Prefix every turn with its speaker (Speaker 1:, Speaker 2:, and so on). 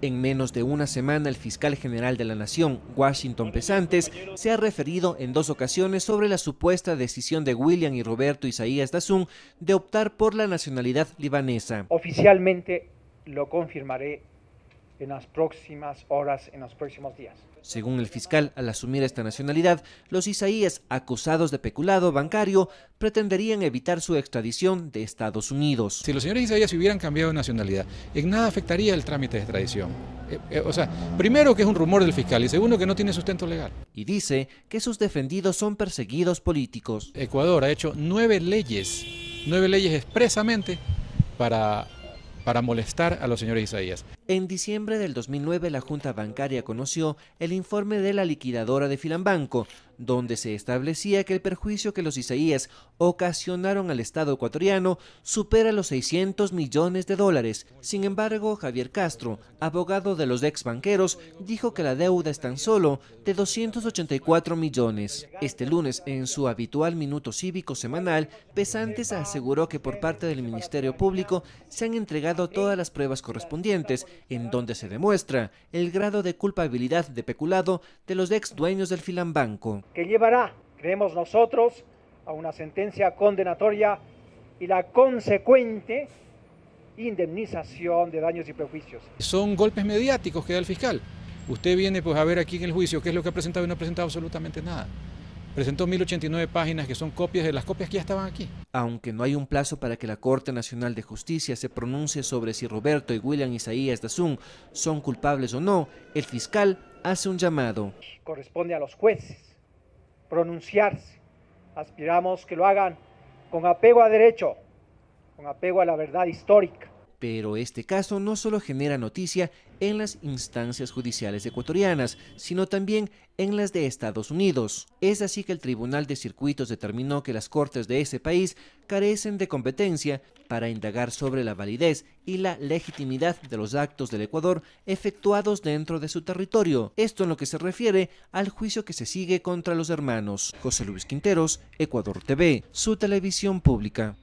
Speaker 1: En menos de una semana, el fiscal general de la Nación, Washington Pesantes, se ha referido en dos ocasiones sobre la supuesta decisión de William y Roberto Isaías Dazun de optar por la nacionalidad libanesa.
Speaker 2: Oficialmente lo confirmaré en las próximas horas, en los próximos días.
Speaker 1: Según el fiscal, al asumir esta nacionalidad, los isaías acusados de peculado bancario pretenderían evitar su extradición de Estados Unidos. Si los señores isaías hubieran cambiado de nacionalidad, en nada afectaría el trámite
Speaker 3: de extradición. Eh, eh, o sea, primero que es un rumor del fiscal y segundo que no tiene sustento legal. Y dice que sus defendidos son perseguidos políticos. Ecuador ha hecho nueve leyes, nueve leyes expresamente para, para molestar a los señores Isaías.
Speaker 1: En diciembre del 2009, la Junta Bancaria conoció el informe de la liquidadora de Filambanco, donde se establecía que el perjuicio que los isaías ocasionaron al Estado ecuatoriano supera los 600 millones de dólares. Sin embargo, Javier Castro, abogado de los ex banqueros, dijo que la deuda es tan solo de 284 millones. Este lunes, en su habitual minuto cívico semanal, Pesantes aseguró que por parte del Ministerio Público se han entregado todas las pruebas correspondientes en donde se demuestra el grado de culpabilidad de peculado de los ex dueños del Filambanco.
Speaker 2: Que llevará, creemos nosotros, a una sentencia condenatoria y la consecuente indemnización de daños y prejuicios.
Speaker 3: Son golpes mediáticos que da el fiscal. Usted viene pues a ver aquí en el juicio qué es lo que ha presentado y no ha presentado absolutamente nada
Speaker 1: presentó 1.089 páginas que son copias de las copias que ya estaban aquí. Aunque no hay un plazo para que la Corte Nacional de Justicia se pronuncie sobre si Roberto y William Isaías Dazun son culpables o no, el fiscal hace un llamado.
Speaker 2: Corresponde a los jueces pronunciarse. Aspiramos que lo hagan con apego a derecho, con apego a la verdad histórica
Speaker 1: pero este caso no solo genera noticia en las instancias judiciales ecuatorianas, sino también en las de Estados Unidos. Es así que el Tribunal de Circuitos determinó que las cortes de ese país carecen de competencia para indagar sobre la validez y la legitimidad de los actos del Ecuador efectuados dentro de su territorio. Esto en lo que se refiere al juicio que se sigue contra los hermanos. José Luis Quinteros, Ecuador TV, su televisión pública.